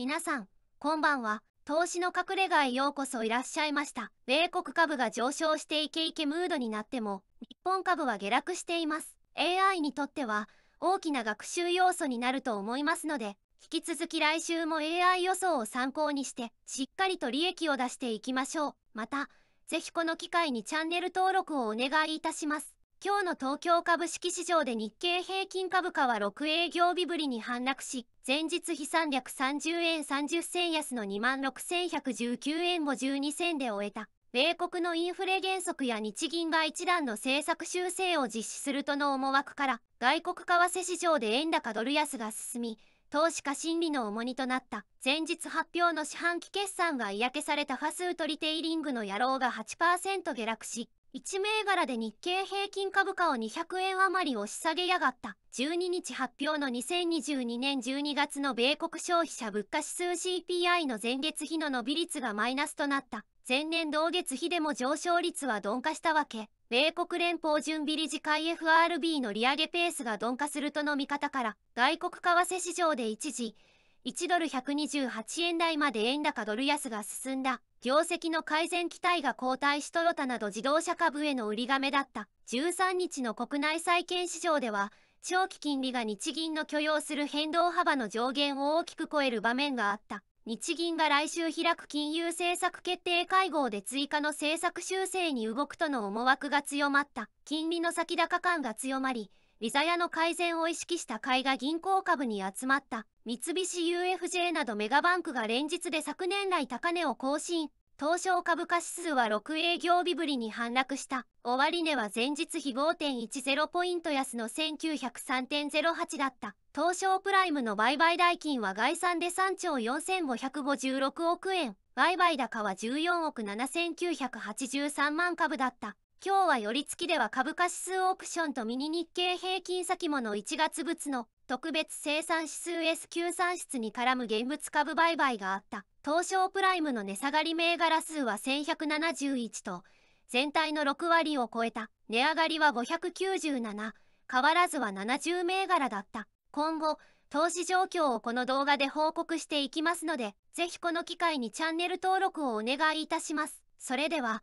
皆さん、こんばんは。投資の隠れ家へようこそいらっしゃいました。米国株が上昇してイケイケムードになっても、日本株は下落しています。AI にとっては、大きな学習要素になると思いますので、引き続き来週も AI 予想を参考にして、しっかりと利益を出していきましょう。また、ぜひこの機会にチャンネル登録をお願いいたします。今日の東京株式市場で日経平均株価は6営業日ぶりに反落し、前日比330円30銭安の26,119円も12銭で終えた。米国のインフレ減速や日銀が一段の政策修正を実施するとの思惑から、外国為替市場で円高ドル安が進み、投資家心理の重荷となった。前日発表の四半期決算が嫌気されたファスートリテイリングの野郎が8%下落し、1銘柄で日経平均株価を200円余り押し下げやがった12日発表の2022年12月の米国消費者物価指数 CPI の前月比の伸び率がマイナスとなった前年同月比でも上昇率は鈍化したわけ米国連邦準備理事会 FRB の利上げペースが鈍化するとの見方から外国為替市場で一時1ドル128円台まで円高ドル安が進んだ。業績の改善期待が後退しトヨタなど自動車株への売りが目だった。13日の国内債券市場では、長期金利が日銀の許容する変動幅の上限を大きく超える場面があった。日銀が来週開く金融政策決定会合で追加の政策修正に動くとの思惑が強まった。金利の先高感が強まり、リザヤの改善を意識した買いが銀行株に集まった。三菱 UFJ などメガバンクが連日で昨年来高値を更新。東証株価指数は6営業日ぶりに反落した。終値は前日比5.10ポイント安の1903.08だった。東証プライムの売買代金は概算で3兆4556億円。売買高は14億7983万株だった。今日は寄り付きでは株価指数オークションとミニ日経平均先物1月物の特別生産指数 s 9産出に絡む現物株売買があった。東証プライムの値下がり銘柄数は1171と、全体の6割を超えた。値上がりは597、変わらずは70銘柄だった。今後、投資状況をこの動画で報告していきますので、ぜひこの機会にチャンネル登録をお願いいたします。それでは、